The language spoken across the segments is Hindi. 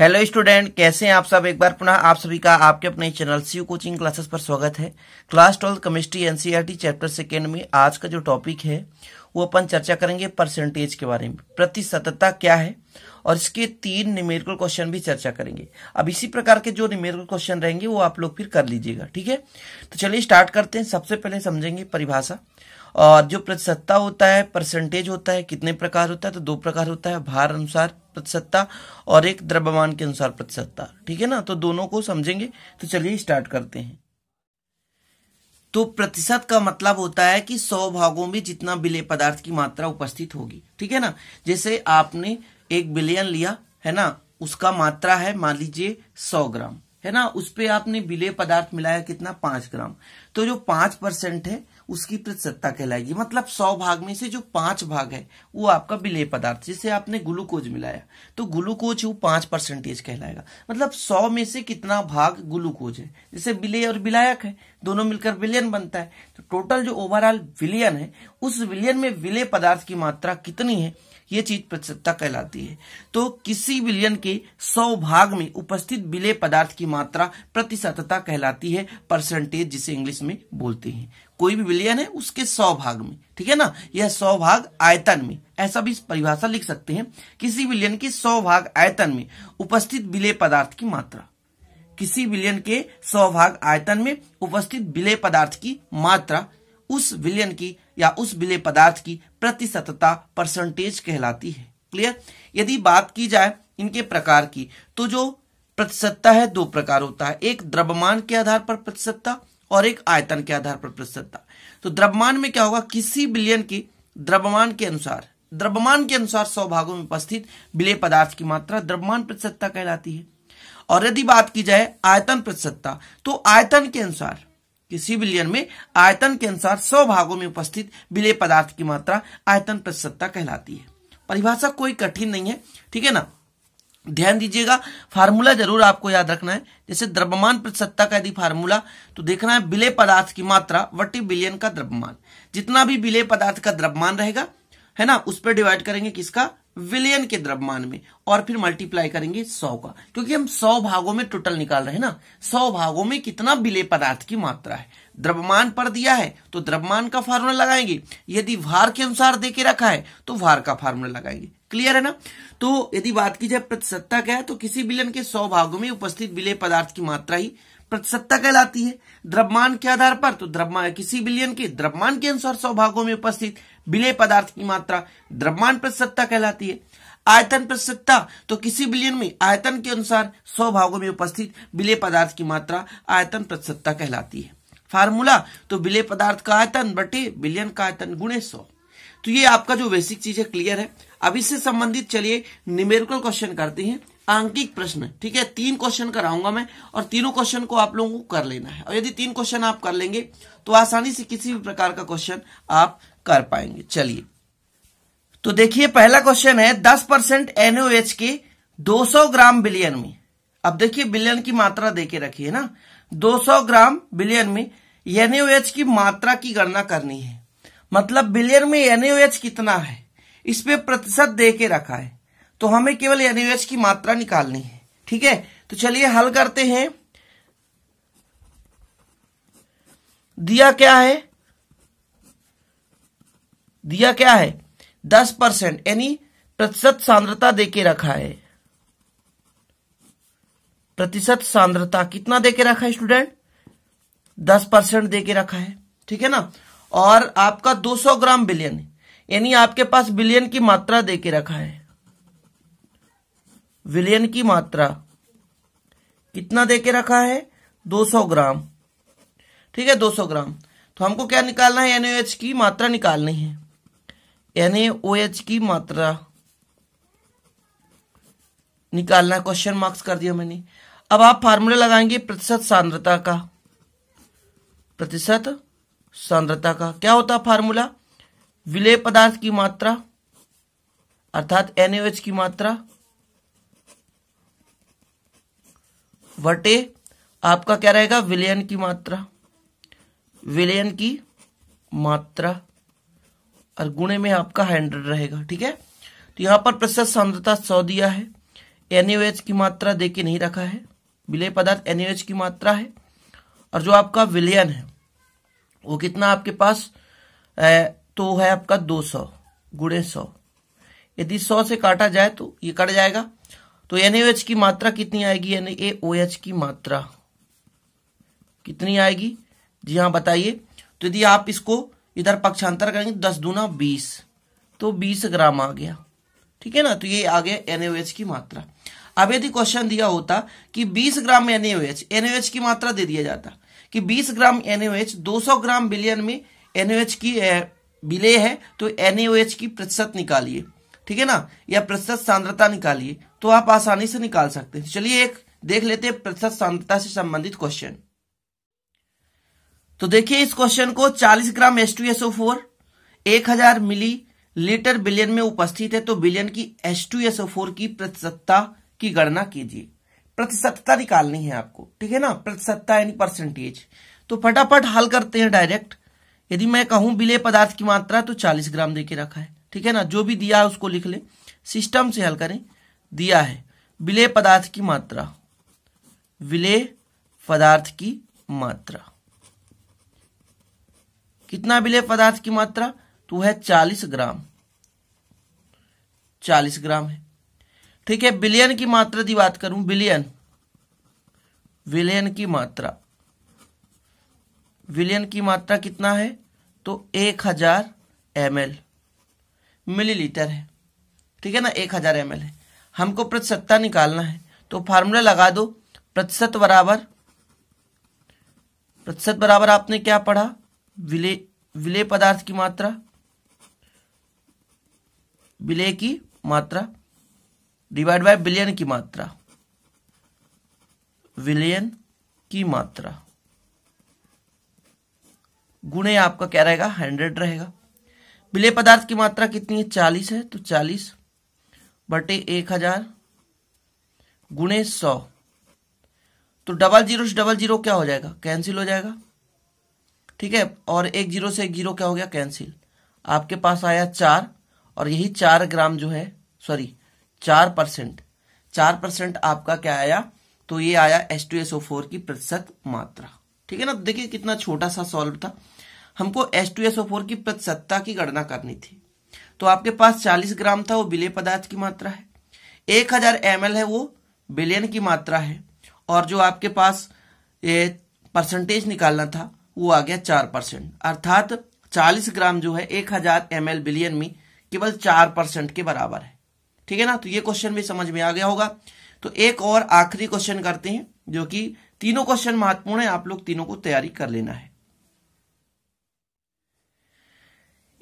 हेलो स्टूडेंट कैसे हैं आप सब एक बार पुनः आप सभी का आपके अपने चैनल सी कोचिंग क्लासेस पर स्वागत है class twelfth chemistry NCERT chapter second में आज का जो टॉपिक है वो अपन चर्चा करेंगे परसेंटेज के बारे में प्रतिशतता क्या है और इसके तीन निमेरिकल क्वेश्चन भी चर्चा करेंगे अब इसी प्रकार के जो निमेरिकल क्वेश्चन रहेंगे वो आप लोग फिर कर लीजिएगा ठीक है तो चलिए स्टार्ट करते हैं सबसे पहले समझेंगे परिभाषा और जो प्रतिशतता होता है परसेंटेज होता है कितने प्रकार होता है तो दो प्रकार होता है भार अनुसार प्रतिशतता और एक द्रव्यमान के अनुसार प्रतिशतता ठीक है ना तो दोनों को समझेंगे तो चलिए स्टार्ट करते हैं तो प्रतिशत का मतलब होता है कि सौ भागों में जितना विलय पदार्थ की मात्रा उपस्थित होगी ठीक है ना जैसे आपने एक बिलियन लिया है ना उसका मात्रा है मान लीजिए सौ ग्राम है ना उस पर आपने विलय पदार्थ मिलाया कितना पांच ग्राम तो जो पांच परसेंट है उसकी प्रतिशतता कहलाएगी मतलब सौ भाग में से जो पांच भाग है वो आपका विलेय पदार्थ जिसे आपने ग्लूकोज मिलाया तो ग्लूकोज वो पांच परसेंटेज कहलाएगा मतलब सौ में से कितना भाग ग्लूकोज है जैसे विलेय और विलायक है दोनों मिलकर विलियन बनता है तो टोटल जो ओवरऑल विलियन है उस विलियन में विलय पदार्थ की मात्रा कितनी है ये चीज प्रतिशतता कहलाती है तो किसी विलयन के सौ भाग में उपस्थित विलय पदार्थ की मात्रा प्रतिशतता कहलाती है परसेंटेज जिसे इंग्लिश में बोलते हैं कोई भी विलयन है उसके सौ भाग में ठीक है ना यह सौ भाग आयतन में ऐसा भी परिभाषा लिख सकते हैं किसी विलयन के सौ भाग आयतन में उपस्थित विलय पदार्थ की मात्रा किसी विलयन के सौ भाग आयतन में उपस्थित विलय पदार्थ की मात्रा उस विलयन की या उस विलय पदार्थ की प्रतिशतता परसेंटेज कहलाती है क्लियर यदि बात की जाए इनके प्रकार की तो जो प्रतिशतता है दो प्रकार होता है एक द्रव्यमान के आधार पर प्रतिशतता और एक आयतन के आधार पर प्रतिशतता तो द्रव्यमान में क्या होगा किसी बिलियन की द्रव्यमान के अनुसार द्रव्यमान के अनुसार सौ भागों में उपस्थित विलय पदार्थ की मात्रा द्रव्यमान प्रतिशतता कहलाती है और यदि बात की जाए आयतन प्रतिशतता तो आयतन के अनुसार किसी भी में आयतन के अनुसार सौ भागों में उपस्थित विलय पदार्थ की मात्रा आयतन प्रतिशतता कहलाती है परिभाषा कोई कठिन नहीं है ठीक है ना ध्यान दीजिएगा फार्मूला जरूर आपको याद रखना है जैसे द्रव्यमान प्रतिशतता का यदि फार्मूला तो देखना है विलय पदार्थ की मात्रा वटी बिलियन का द्रव्यमान जितना भी विलय पदार्थ का द्रव्यमान रहेगा है ना उस पर डिवाइड करेंगे किसका विलियन के द्रव्यमान में और फिर मल्टीप्लाई करेंगे सौ का क्योंकि हम सौ भागों में टोटल निकाल रहे हैं ना सौ भागों में कितना विलय पदार्थ की मात्रा है द्रव्यमान पर दिया है तो द्रव्यमान का फार्मूला लगाएंगे यदि भार के अनुसार देके रखा है तो भार का फार्मूला लगाएंगे क्लियर है ना तो यदि बात की जाए प्रतिशतता क्या है तो किसी विलयन के सौ भागों में उपस्थित विलय पदार्थ की मात्रा ही प्रतिशतता कहलाती है द्रव्यमान के आधार पर तो द्रव्यमान किसी बिलियन के द्रव्यमान के अनुसार सौ भागों में उपस्थित बिलय पदार्थ की मात्रा द्रव्यमान प्रतिशतता कहलाती है आयतन प्रतिशतता तो किसी बिलियन में आयतन के अनुसार सौ भागों में उपस्थित बिलय पदार्थ की मात्रा आयतन प्रतिशतता कहलाती है फार्मूला तो बिलय पदार्थ का आयतन बटे बिलियन का आयतन गुणे सौ तो ये आपका जो बेसिक चीज है क्लियर है अब इससे संबंधित चलिए न्यूमेरिकल क्वेश्चन करते हैं आंकिक प्रश्न ठीक है तीन क्वेश्चन कराऊंगा मैं और तीनों क्वेश्चन को आप लोगों को कर लेना है और यदि तीन क्वेश्चन आप कर लेंगे तो आसानी से किसी भी प्रकार का क्वेश्चन आप कर पाएंगे चलिए तो देखिए पहला क्वेश्चन है दस परसेंट एनओएच के 200 ग्राम बिलियन में अब देखिए बिलियन की मात्रा देके रखिए ना 200 ग्राम बिलियन में एनओएच की मात्रा की गणना करनी है मतलब बिलियन में एनओएच कितना है इस पे प्रतिशत दे के रखा है तो हमें केवल एनएच की मात्रा निकालनी है ठीक है तो चलिए हल करते हैं दिया क्या है दिया क्या है दस परसेंट यानी प्रतिशत सांद्रता देके रखा है प्रतिशत सांद्रता कितना देके रखा है स्टूडेंट दस परसेंट दे के रखा है ठीक है ना और आपका 200 ग्राम बिलियन यानी आपके पास बिलियन की मात्रा दे के रखा है विलयन की मात्रा कितना देके रखा है 200 ग्राम ठीक है 200 ग्राम तो हमको क्या निकालना है NaOH की मात्रा निकालनी है एन की मात्रा निकालना क्वेश्चन मार्क्स कर दिया मैंने अब आप फार्मूला लगाएंगे प्रतिशत सांद्रता का प्रतिशत सांद्रता का क्या होता फार्मूला विलय पदार्थ की मात्रा अर्थात NaOH की मात्रा वटे आपका क्या रहेगा विलयन की मात्रा विलयन की मात्रा और गुणे में आपका हंड्रेड रहेगा ठीक है तो यहां पर प्रशस्त सांद्रता सौ दिया है एनएच की मात्रा दे के नहीं रखा है विलय पदार्थ एनएच की मात्रा है और जो आपका विलयन है वो कितना आपके पास ए, तो है आपका दो सौ गुणे सौ यदि सौ से काटा जाए तो ये कट जाएगा तो एन की मात्रा कितनी आएगी यानी ए ओ एच की मात्रा कितनी आएगी जी हाँ बताइए तो यदि आप इसको इधर पक्षांतर करेंगे तो दस दूना बीस तो बीस ग्राम आ गया ठीक है ना तो ये आ गया एन की मात्रा अब यदि क्वेश्चन दिया होता कि 20 ग्राम एन एच की मात्रा दे दिया जाता कि 20 ग्राम एन 200 ग्राम बिलियन में एन की विलय है तो एन की प्रतिशत निकालिए ठीक है ना या प्रतिशत सांद्रता निकालिए तो आप आसानी से निकाल सकते हैं चलिए एक देख लेते हैं प्रतिशत सांद्रता से संबंधित क्वेश्चन तो देखिए इस क्वेश्चन को 40 gram S two S O four एक हजार मिली लीटर बिलियन में उपस्थित है तो बिलियन की S two S O four की प्रतिशतता की गणना कीजिए प्रतिशतता निकालनी है आपको ठीक है ना प्रतिशतता यानी परसेंटेज तो फटाफट हल करते हैं डायरेक्ट यदि मैं कहूं बिले पदार्थ की मात्रा तो 40 ग्राम देके रखा है ठीक है ना जो भी दिया है उसको लिख ले सिस्टम से हल करें दिया है विलेय पदार्थ की मात्रा विलेय पदार्थ की मात्रा कितना विलय पदार्थ की मात्रा तो है चालीस ग्राम चालीस ग्राम है ठीक है बिलियन की मात्रा की बात करूं बिलियन विलयन की मात्रा विलयन की मात्रा कितना है तो एक हजार एम मिलीलीटर है ठीक है ना एक हजार एम है हमको प्रतिशतता निकालना है तो फार्मूला लगा दो प्रतिशत बराबर प्रतिशत बराबर आपने क्या पढ़ा विले विले पदार्थ की मात्रा विले की मात्रा डिवाइड बाय बिलियन की मात्रा विलियन की मात्रा गुणे आपका क्या रहेगा हंड्रेड रहेगा विले पदार्थ की मात्रा कितनी है चालीस है तो चालीस बटे एक हजार गुणे सौ तो डबल जीरो से डबल जीरो क्या हो जाएगा कैंसिल हो जाएगा ठीक है और एक जीरो से एक जीरो क्या हो गया कैंसिल आपके पास आया चार और यही चार ग्राम जो है सॉरी चार परसेंट चार परसेंट आपका क्या आया तो ये आया S two S O four की प्रतिशत मात्रा ठीक है ना देखिए कितना छोटा सा सॉल्व था हमको S two S O four की प्रतिशतता की गणना करनी थी तो आपके पास 40 ग्राम था वो विलय पदार्थ की मात्रा है 1000 हजार है वो बिलियन की मात्रा है और जो आपके पास ये परसेंटेज निकालना था वो आ गया चार परसेंट अर्थात 40 ग्राम जो है 1000 हजार बिलियन में केवल चार परसेंट के बराबर है ठीक है ना तो ये क्वेश्चन भी समझ में आ गया होगा तो एक और आखिरी क्वेश्चन करते हैं जो कि तीनों क्वेश्चन महत्वपूर्ण है आप लोग तीनों को तैयारी कर लेना है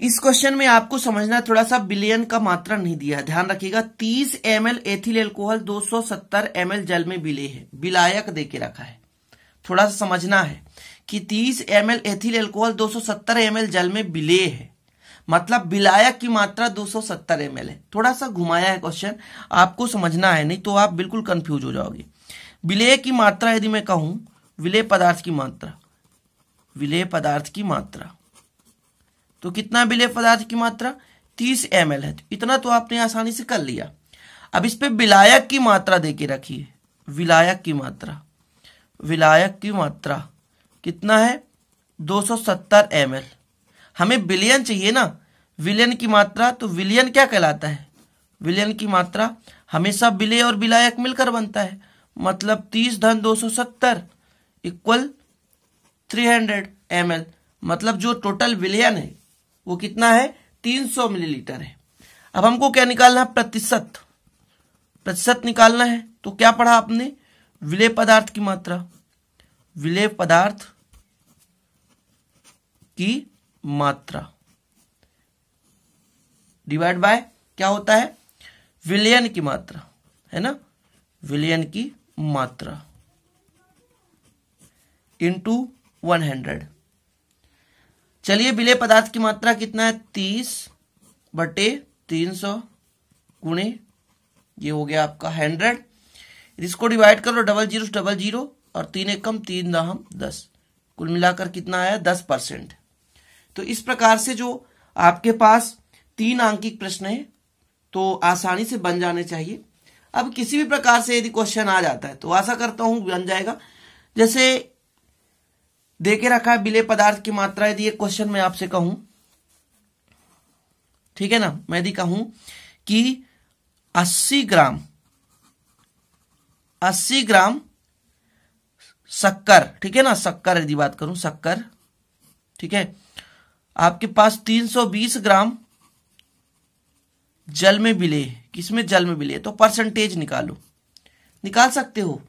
इस क्वेश्चन में आपको समझना थोड़ा सा बिलियन का मात्रा नहीं दिया ध्यान रखिएगा 30 M L ethyl alcohol 270 M जल में बिले है बिलायक दे के रखा है थोड़ा सा समझना है कि 30 एम एथिल एल्कोहल 270 एम जल में बिले है मतलब बिलायक की मात्रा 270 एम है थोड़ा सा घुमाया है क्वेश्चन आपको समझना है नहीं तो आप बिल्कुल कंफ्यूज हो जाओगे विलेय की मात्रा यदि मैं कहूं विलय पदार्थ की मात्रा विलय पदार्थ की मात्रा तो कितना विलेय पदार्थ की मात्रा तीस एम है तो इतना तो आपने आसानी से कर लिया अब इस पर विलायक की मात्रा दे के है विलायक की मात्रा विलायक की मात्रा कितना है 270 ml हमें विलयन चाहिए ना विलियन की मात्रा तो विलियन क्या कहलाता है विलियन की मात्रा हमेशा विलय और विलायक मिलकर बनता है मतलब 30 धन 270 इक्वल एम एल मतलब जो टोटल विलियन है वो कितना है 300 मिलीलीटर है अब हमको क्या निकालना है प्रतिशत प्रतिशत निकालना है तो क्या पढ़ा आपने विलय पदार्थ की मात्रा विलय पदार्थ की मात्रा डिवाइड बाय क्या होता है विलयन की मात्रा है ना विलयन की मात्रा इंटू वन हंड्रेड चलिए विलय पदार्थ की मात्रा कितना है तीस बटे तीन सौ गुणे ये हो गया आपका हंड्रेड इसको डिवाइड करो डबल जीरो डबल जीरो और तीन एकम एक तीन दहम दस कुल मिलाकर कितना आया दस परसेंट तो इस प्रकार से जो आपके पास तीन आंकिक प्रश्न है तो आसानी से बन जाने चाहिए अब किसी भी प्रकार से यदि क्वेश्चन आ जाता है तो आशा करता हूं बन जाएगा जैसे देखे रखा है विलय पदार्थ की मात्रा यदि एक क्वेश्चन मैं आपसे कहूं ठीक है ना मैं यदि कहूं कि 80 ग्राम 80 ग्राम शक्कर ठीक है ना शक्कर यदि बात करूं शक्कर ठीक है आपके पास 320 ग्राम जल में बिले किसमें जल में बिले तो परसेंटेज निकालो निकाल सकते हो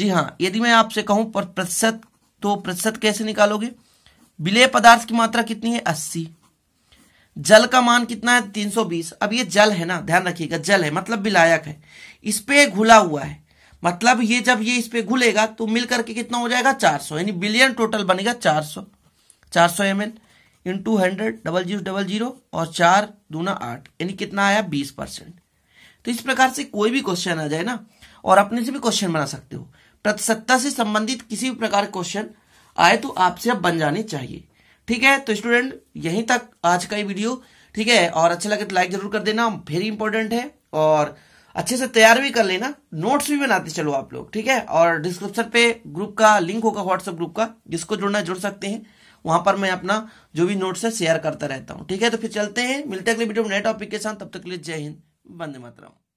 जी हाँ यदि मैं आपसे कहूं प्रतिशत तो प्रतिशत कैसे निकालोगे विलय पदार्थ की मात्रा कितनी है अस्सी जल का मान कितना है 320 अब ये जल है ना ध्यान रखिएगा जल है मतलब विलायक है इस पे घुला हुआ है मतलब ये जब ये इस पे घुलेगा तो मिल करके कितना हो जाएगा 400 यानी बिलियन टोटल बनेगा 400 400 M L into hundred double zero double zero और चार दूना आठ यानी कितना आया बीस परसेंट तो इस प्रकार से कोई भी क्वेश्चन आ जाए ना और अपने से भी क्वेश्चन बना सकते हो प्रतिशतता से संबंधित किसी भी प्रकार क्वेश्चन आए तो आपसे अब बन जाने चाहिए ठीक है तो स्टूडेंट यहीं तक आज का ये वीडियो ठीक है और अच्छा लगे तो लाइक जरूर कर देना वेरी इंपॉर्टेंट है और अच्छे से तैयार भी कर लेना नोट्स भी बनाते चलो आप लोग ठीक है और डिस्क्रिप्शन पे ग्रुप का लिंक होगा व्हाट्सएप ग्रुप का जिसको जुड़ना जुड़ सकते हैं वहां पर मैं अपना जो भी नोट्स है शेयर करता रहता हूँ ठीक है तो फिर चलते हैं मिलते अगले वीडियो में नए टॉपिक के साथ तब तक के लिए जय हिंद बंदे मातरम